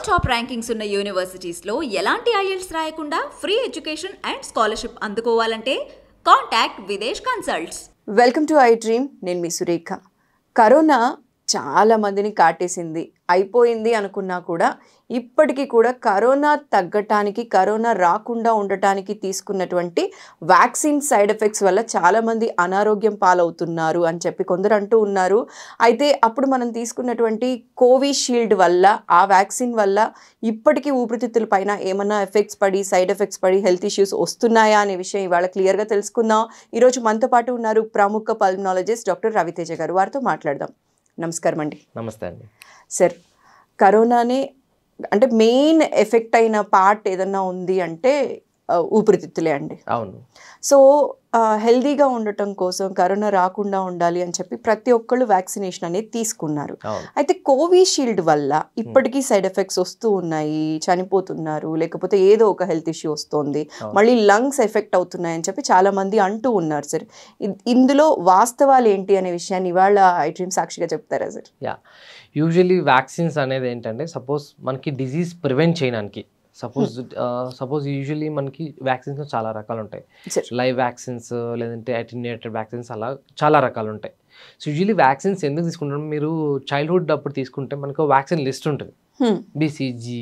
World top rankings ఉన్న యూనివర్సిటీస్లో ఎలాంటి IELTS రాయకుండా ఫ్రీ ఎడ్యుకేషన్ అండ్ స్కాలర్షిప్ అందుకోవాలంటే contact Videsh consults welcome to I dream నేను మీ సురేఖ కరోనా చాలామందిని కాటేసింది అయిపోయింది అనుకున్నా కూడా ఇప్పటికీ కూడా కరోనా తగ్గటానికి కరోనా రాకుండా ఉండటానికి తీసుకున్నటువంటి వ్యాక్సిన్ సైడ్ ఎఫెక్ట్స్ వల్ల చాలామంది అనారోగ్యం పాలవుతున్నారు అని చెప్పి కొందరు అంటూ ఉన్నారు అయితే అప్పుడు మనం తీసుకున్నటువంటి కోవిషీల్డ్ వల్ల ఆ వ్యాక్సిన్ వల్ల ఇప్పటికీ ఊపిరితిత్తుల పైన ఏమన్నా ఎఫెక్ట్స్ పడి సైడ్ ఎఫెక్ట్స్ పడి హెల్త్ ఇష్యూస్ వస్తున్నాయా అనే విషయం ఇవాళ క్లియర్గా తెలుసుకుందాం ఈరోజు మనతో పాటు ఉన్నారు ప్రముఖ పల్మనాలజిస్ట్ డాక్టర్ రవితేజ గారు వారితో మాట్లాడదాం నమస్కారం అండి నమస్తే అండి సార్ కరోనానే అంటే మెయిన్ ఎఫెక్ట్ అయిన పార్ట్ ఏదన్నా ఉంది అంటే ఊపిరితిత్తులే అండి అవును సో హెల్దీగా ఉండటం కోసం కరోనా రాకుండా ఉండాలి అని చెప్పి ప్రతి ఒక్కళ్ళు వ్యాక్సినేషన్ అనేది తీసుకున్నారు అయితే కోవిషీల్డ్ వల్ల ఇప్పటికీ సైడ్ ఎఫెక్ట్స్ వస్తూ ఉన్నాయి చనిపోతున్నారు లేకపోతే ఏదో ఒక హెల్త్ ఇష్యూ వస్తుంది మళ్ళీ లంగ్స్ ఎఫెక్ట్ అవుతున్నాయి అని చెప్పి చాలా మంది అంటూ ఉన్నారు సార్ ఇందులో వాస్తవాలు ఏంటి అనే విషయాన్ని ఇవాళ ఐ డ్రీమ్ సాక్షిగా చెప్తారా సార్ యా యూజువలీ వ్యాక్సిన్స్ అనేది ఏంటంటే సపోజ్ మనకి డిజీజ్ ప్రివెంట్ చేయడానికి సపోజ్ hmm. సపోజ్ యూజువలీ మనకి వ్యాక్సిన్స్ చాలా రకాలు ఉంటాయి లైవ్ వ్యాక్సిన్స్ లేదంటే అటెన్యూటెడ్ వ్యాక్సిన్స్ అలా చాలా రకాలు ఉంటాయి సో యూజువలీ వ్యాక్సిన్స్ ఎందుకు తీసుకుంటాం మీరు చైల్డ్హుడ్ అప్పుడు తీసుకుంటే మనకు వ్యాక్సిన్ లిస్ట్ ఉంటుంది బీసీజీ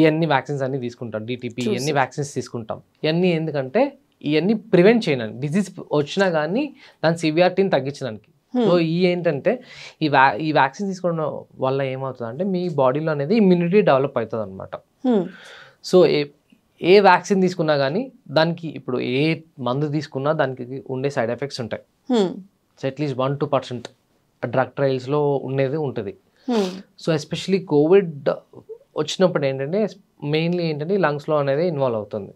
ఇవన్నీ వ్యాక్సిన్స్ అన్ని తీసుకుంటాం డిటిపి ఇవన్నీ వ్యాక్సిన్స్ తీసుకుంటాం ఇవన్నీ ఎందుకంటే ఇవన్నీ ప్రివెంట్ చేయడానికి డిజీజ్ వచ్చినా కానీ దాని సివియారిటీని తగ్గించడానికి సో hmm. ఈ ఏంటంటే ఈ వ్యా ఈ వ్యాక్సిన్ తీసుకోవడం వల్ల ఏమవుతుంది అంటే మీ బాడీలో అనేది ఇమ్యూనిటీ డెవలప్ అవుతుంది అనమాట సో hmm. ఏ ఏ వ్యాక్సిన్ తీసుకున్నా కానీ దానికి ఇప్పుడు ఏ మందు తీసుకున్నా దానికి ఉండే సైడ్ ఎఫెక్ట్స్ ఉంటాయి so at least one two percent drug ట్రయల్స్లో ఉండేది ఉంటుంది సో ఎస్పెషలీ కోవిడ్ వచ్చినప్పుడు ఏంటంటే మెయిన్లీ ఏంటంటే లంగ్స్లో అనేది ఇన్వాల్వ్ అవుతుంది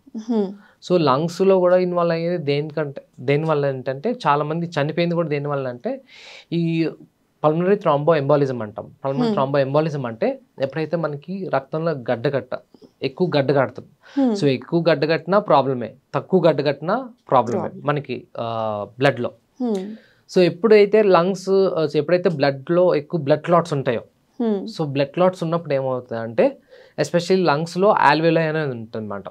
సో hmm. లంగ్స్లో కూడా ఇన్వాల్వ్ అయ్యేది దేనికంటే దేనివల్ల ఏంటంటే చాలామంది చనిపోయింది కూడా దేనివల్ల అంటే ఈ పల్మనరీ థ్రాంబో ఎంబాలిజం అంటాం పల్మనరీ థ్రాంబో ఎంబాలిజం అంటే ఎప్పుడైతే మనకి రక్తంలో గడ్డ గట్ట ఎక్కువ గడ్డ కడుతుంది సో hmm. ఎక్కువ గడ్డ కట్టినా ప్రాబ్లమే తక్కువ గడ్డ కట్టినా ప్రాబ్లమే మనకి బ్లడ్లో సో hmm. ఎప్పుడైతే లంగ్స్ ఎప్పుడైతే బ్లడ్లో ఎక్కువ బ్లడ్ క్లాట్స్ ఉంటాయో సో బ్లడ్ క్లాట్స్ ఉన్నప్పుడు ఏమవుతుంది అంటే ఎస్పెషల్లీ లంగ్స్లో ఆల్వేలో అనేది ఉంటుందన్నమాట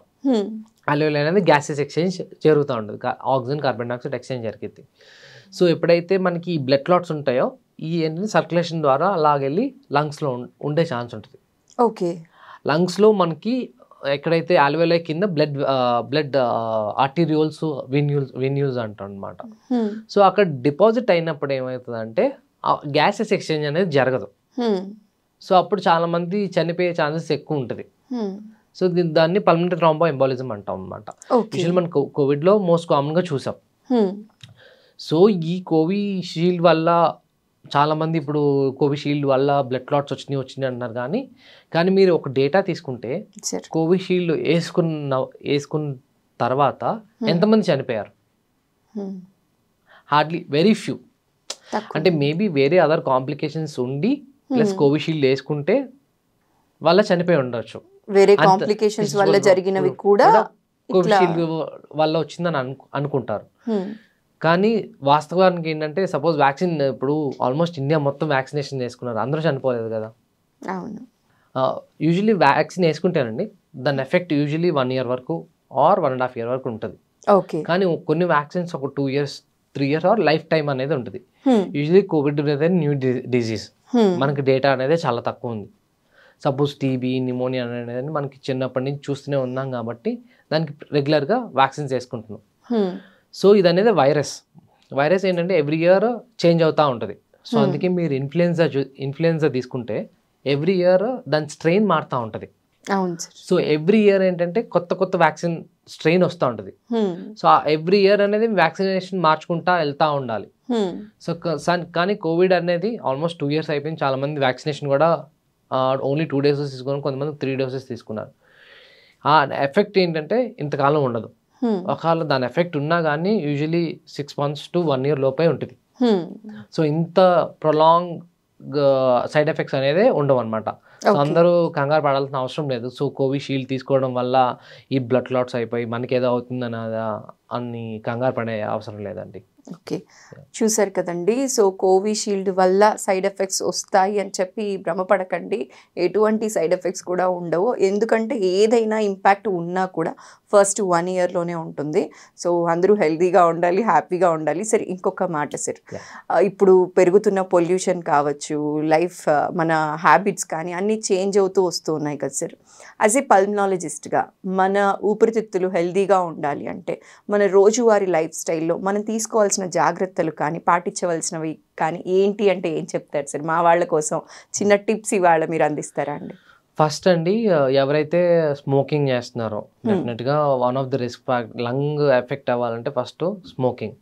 ఆల్వేలో hmm. అనేది గ్యాసెస్ ఎక్స్చేంజ్ జరుగుతూ ఉంటుంది ఆక్సిజన్ కార్బన్ డైఆక్సైడ్ ఎక్స్చేంజ్ జరిగింది సో ఎప్పుడైతే మనకి బ్లడ్ క్లాట్స్ ఉంటాయో ఈ ఏంటంటే సర్క్యులేషన్ ద్వారా అలాగెళ్ళి లంగ్స్లో ఉండే ఛాన్స్ ఉంటుంది ఓకే లంగ్స్లో మనకి ఎక్కడైతే ఆల్వేలో కింద blood blood arterioles venules venules అంటాం అనమాట సో అక్కడ డిపాజిట్ అయినప్పుడు ఏమవుతుందంటే గ్యాసెస్ ఎక్స్చేంజ్ అనేది జరగదు సో అప్పుడు చాలా మంది చనిపోయే ఛాన్సెస్ ఎక్కువ ఉంటుంది సో దాన్ని పర్మనెంట్ రాంబో ఎంబాలిజం అంటాం అనమాట యూజువల్ మనం కోవిడ్లో మోస్ట్ కామన్గా చూసాం సో ఈ కోవిషీల్డ్ వల్ల చాలామంది ఇప్పుడు కోవిషీల్డ్ వల్ల బ్లడ్ క్లాట్స్ వచ్చినాయి వచ్చినాయి అంటున్నారు కానీ కానీ మీరు ఒక డేటా తీసుకుంటే కోవిషీల్డ్ వేసుకున్న వేసుకున్న తర్వాత hmm. ఎంతమంది చనిపోయారు హార్డ్లీ వెరీ ఫ్యూ అంటే మేబీ వేరే అదర్ కాంప్లికేషన్స్ ఉండి ప్లస్ hmm. కోవిషీల్డ్ వేసుకుంటే వల్ల చనిపోయి ఉండొచ్చు వేరే కాంప్లికేషన్స్ వల్ల జరిగినవి కూడా కోవిషీల్డ్ వల్ల వచ్చిందని అనుకుంటారు hmm. కానీ వాస్తవానికి ఏంటంటే సపోజ్ వ్యాక్సిన్ ఇప్పుడు ఆల్మోస్ట్ ఇండియా మొత్తం వ్యాక్సినేషన్ చేసుకున్నారు అందరూ చనిపోలేదు కదా అవును యూజువలీ వ్యాక్సిన్ వేసుకుంటేనండి దాని ఎఫెక్ట్ యూజువలీ వన్ ఇయర్ వరకు or one and half year వరకు ఉంటుంది ఓకే కానీ కొన్ని వ్యాక్సిన్స్ ఒక two years three years or lifetime అనేది ఉంటుంది యూజువలీ కోవిడ్ అనేది న్యూ డిజీజ్ మనకి డేటా అనేది చాలా తక్కువ ఉంది సపోజ్ టీబీ నిమోనియా అనేది మనకి చిన్నప్పటి నుంచి చూస్తూనే ఉన్నాం కాబట్టి దానికి రెగ్యులర్గా వ్యాక్సిన్స్ వేసుకుంటున్నాం సో ఇది అనేది వైరస్ వైరస్ ఏంటంటే ఎవ్రీ ఇయర్ చేంజ్ అవుతూ ఉంటుంది సో hmm. అందుకే మీరు ఇన్ఫ్లుయెన్జా ఇన్ఫ్లుయెన్జా తీసుకుంటే ఎవ్రీ ఇయర్ దాని స్ట్రెయిన్ మారుతూ ఉంటుంది సో ఎవ్రీ ఇయర్ ఏంటంటే కొత్త కొత్త వ్యాక్సిన్ స్ట్రెయిన్ వస్తూ ఉంటుంది hmm. సో ఎవ్రీ ఇయర్ అనేది వ్యాక్సినేషన్ మార్చుకుంటా వెళ్తూ ఉండాలి hmm. సో కానీ కోవిడ్ అనేది ఆల్మోస్ట్ టూ ఇయర్స్ అయిపోయింది చాలా మంది వ్యాక్సినేషన్ కూడా ఓన్లీ టూ డేసెస్ తీసుకున్నారు కొంతమంది త్రీ డోసెస్ తీసుకున్నారు ఆ ఎఫెక్ట్ ఏంటంటే ఇంతకాలం ఉండదు ఒకవేళ దాని ఎఫెక్ట్ ఉన్నా కానీ usually six months to one year లోపే ఉంటుంది సో ఇంత ప్రొలాంగ్ సైడ్ ఎఫెక్ట్స్ అనేది ఉండవు అనమాట సో అందరూ కంగారు పడాల్సిన అవసరం లేదు సో కోవిషీల్డ్ తీసుకోవడం వల్ల ఈ బ్లడ్ క్లాట్స్ అయిపోయి మనకి ఏదో అని కంగారు పడే అవసరం లేదండి ఓకే చూసారు కదండి సో కోవిషీల్డ్ వల్ల సైడ్ ఎఫెక్ట్స్ వస్తాయి అని చెప్పి భ్రమపడకండి ఎటువంటి సైడ్ ఎఫెక్ట్స్ కూడా ఉండవు ఎందుకంటే ఏదైనా ఇంపాక్ట్ ఉన్నా కూడా ఫస్ట్ వన్ ఇయర్లోనే ఉంటుంది సో అందరూ హెల్దీగా ఉండాలి హ్యాపీగా ఉండాలి సరే ఇంకొక మాట సార్ ఇప్పుడు పెరుగుతున్న పొల్యూషన్ కావచ్చు లైఫ్ మన హ్యాబిట్స్ కానీ అన్నీ చేంజ్ అవుతూ వస్తూ ఉన్నాయి కదా సార్ యాజ్ ఏ పల్మనాలజిస్ట్గా మన ఊపిరితిత్తులు హెల్దీగా ఉండాలి అంటే మన రోజువారీ లైఫ్ స్టైల్లో మనం తీసుకోవాల్సిన పాటించవలసిన జాగ్రత్తలు కానీ పాటించవలసినవి కానీ ఏంటి అంటే ఏం చెప్తారు సార్ మా వాళ్ళ కోసం చిన్న టిప్స్ ఇవాళ మీరు అందిస్తారా అండి ఫస్ట్ అండి ఎవరైతే స్మోకింగ్ చేస్తున్నారో డెఫినెట్గా one of the risk lung effect అవ్వాలంటే ఫస్ట్ స్మోకింగ్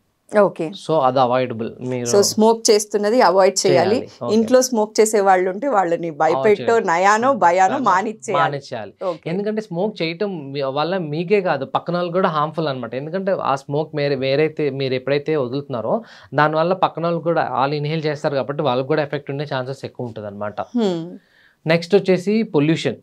ఓకే సో అది అవాయిడబుల్ సో స్మోక్ చేస్తున్నది అవాయిడ్ చేయాలి ఇంట్లో స్మోక్ చేసే వాళ్ళు ఉంటే వాళ్ళని భయపెట్టో నయానో భయానో మానిచ్చేయాలి ఎందుకంటే స్మోక్ చేయటం వల్ల మీకే కాదు పక్కన వాళ్ళు కూడా హార్మ్ఫుల్ అనమాట ఎందుకంటే ఆ స్మోక్ వేరైతే మీరు ఎప్పుడైతే వదులుతున్నారో దానివల్ల పక్కన వాళ్ళు కూడా వాళ్ళు ఇన్హేల్ చేస్తారు కాబట్టి వాళ్ళకి కూడా ఎఫెక్ట్ ఉండే ఛాన్సెస్ ఎక్కువ ఉంటుంది అనమాట నెక్స్ట్ hmm. వచ్చేసి పొల్యూషన్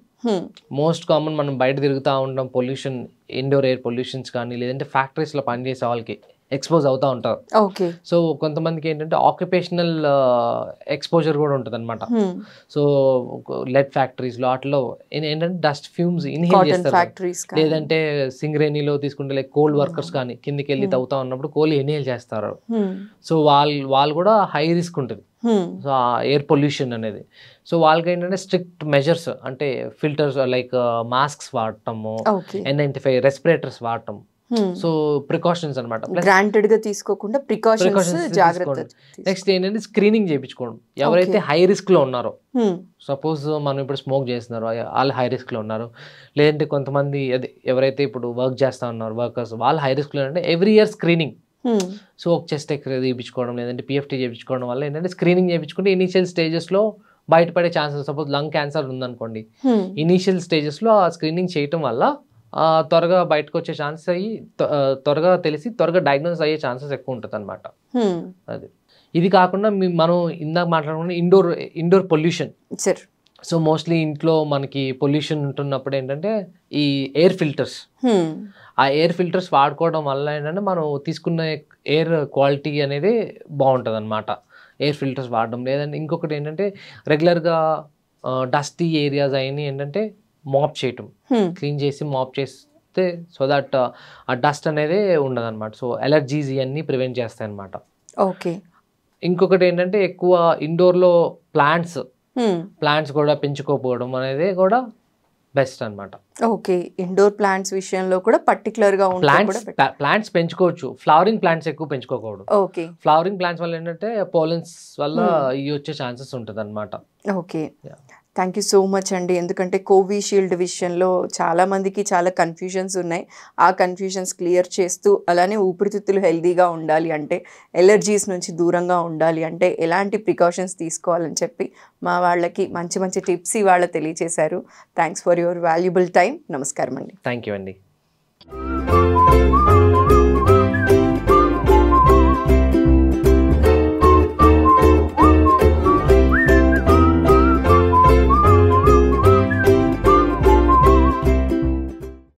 మోస్ట్ కామన్ మనం బయట తిరుగుతూ ఉంటాం పొల్యూషన్ ఇండోర్ ఎయిర్ పొల్యూషన్స్ కానీ లేదంటే ఫ్యాక్టరీస్లో పనిచేసే వాళ్ళకి ఎక్స్పోజ్ అవుతూ ఉంటారు ఓకే సో కొంతమందికి ఏంటంటే ఆక్యుపేషనల్ ఎక్స్పోజర్ కూడా ఉంటుంది అనమాట సో లెడ్ ఫ్యాక్టరీస్ లో వాటిలో ఏంటంటే డస్ట్ ఫ్యూమ్స్ ఇన్హేల్ చేస్తారు లేదంటే సింగరేణిలో తీసుకుంటే లైక్ కోల్ వర్కర్స్ కానీ కిందికి వెళ్ళి తవ్వుతా ఉన్నప్పుడు కోల్ ఇన్హేల్ చేస్తారు సో వాళ్ళు వాళ్ళు కూడా హై రిస్క్ ఉంటుంది సో ఎయిర్ పొల్యూషన్ అనేది సో వాళ్ళకి ఏంటంటే స్ట్రిక్ట్ మెజర్స్ అంటే ఫిల్టర్స్ లైక్ మాస్క్స్ వాడటము ఎన్ నైన్టీ ఫైవ్ రెస్పిరేటర్స్ వాడటం సో ప్రికాషన్స్ అనమాట గ్రాంటెడ్ గా తీసుకోకుండా ప్రికాషన్స్ జాగ్రత్త నెక్స్ట్ ఏంటంటే స్క్రీనింగ్ చేయించుకోండి ఎవరైతే హై రిస్క్ లో ఉన్నారో సపోజ్ hmm. మనం ఇప్పుడు స్మోక్ చేస్తున్నారు వాళ్ళు హై రిస్క్ లో ఉన్నారు లేదంటే కొంతమంది అదే ఎవరైతే ఇప్పుడు వర్క్ చేస్తా ఉన్నారు వర్కర్స్ వాళ్ళు హై రిస్క్ లో అంటే ఎవ్రీ ఇయర్ స్క్రీనింగ్ సో ఒక చెస్ట్ ఎక్స్రే చేయించుకోవడం లేదంటే పిఎఫ్టీ చేయించుకోవడం వల్ల ఏంటంటే స్క్రీనింగ్ చేయించుకుంటే ఇనీషియల్ స్టేజెస్ లో బయటపడే ఛాన్సెస్ సపోజ్ లంగ్ క్యాన్సర్ ఉందనుకోండి ఇనీషియల్ hmm. స్టేజెస్ లో ఆ స్క్రీనింగ్ చేయటం వల్ల త్వరగా బయటకు వచ్చే ఛాన్సెస్ అయ్యి త్వరగా తెలిసి త్వరగా డయాగ్నోస్ అయ్యే ఛాన్సెస్ ఎక్కువ ఉంటుంది అనమాట అది ఇది కాకుండా మనం ఇందాక మాట్లాడుకున్న indoor indoor pollution so mostly ఇంట్లో మనకి పొల్యూషన్ ఉంటున్నప్పుడు ఏంటంటే ఈ ఎయిర్ ఫిల్టర్స్ ఆ ఎయిర్ ఫిల్టర్స్ వాడుకోవడం వల్ల ఏంటంటే మనం తీసుకున్న ఎయిర్ క్వాలిటీ అనేది బాగుంటుంది అనమాట ఎయిర్ ఫిల్టర్స్ వాడడం లేదంటే ఇంకొకటి ఏంటంటే రెగ్యులర్గా డస్టీ ఏరియాస్ అయినాయి ఏంటంటే మాప్ చేయటం క్లీన్ చేసి మాప్ చేస్తే సో దట్ ఆ డస్ట్ అనేది ఉండదు అనమాట సో ఎలర్జీస్ ఇవన్నీ ప్రివెంట్ చేస్తాయి అనమాట ఓకే ఇంకొకటి ఏంటంటే ఎక్కువ ఇండోర్లో ప్లాంట్స్ ప్లాంట్స్ కూడా పెంచుకోకపోవడం అనేది కూడా బెస్ట్ అనమాట ఓకే ఇండోర్ ప్లాంట్స్ విషయంలో కూడా పర్టికులర్ గా ప్లాంట్స్ ప్లాంట్స్ పెంచుకోవచ్చు ఫ్లవరింగ్ ప్లాంట్స్ ఎక్కువ పెంచుకోకూడదు ఓకే ఫ్లవరింగ్ ప్లాంట్స్ వల్ల ఏంటంటే పోలన్స్ వల్ల ఇవి వచ్చే ఛాన్సెస్ ఉంటుంది అనమాట okay thank you so much అండి ఎందుకంటే కోవిషీల్డ్ విషయంలో చాలామందికి చాలా కన్ఫ్యూజన్స్ ఉన్నాయి ఆ కన్ఫ్యూజన్స్ క్లియర్ చేస్తూ అలానే ఊపిరితిత్తులు హెల్దీగా ఉండాలి అంటే ఎలర్జీస్ నుంచి దూరంగా ఉండాలి అంటే ఎలాంటి ప్రికాషన్స్ తీసుకోవాలని చెప్పి మా వాళ్ళకి మంచి మంచి టిప్స్ ఇవాళ తెలియజేశారు thanks for your valuable time నమస్కారం అండి థ్యాంక్ యూ అండి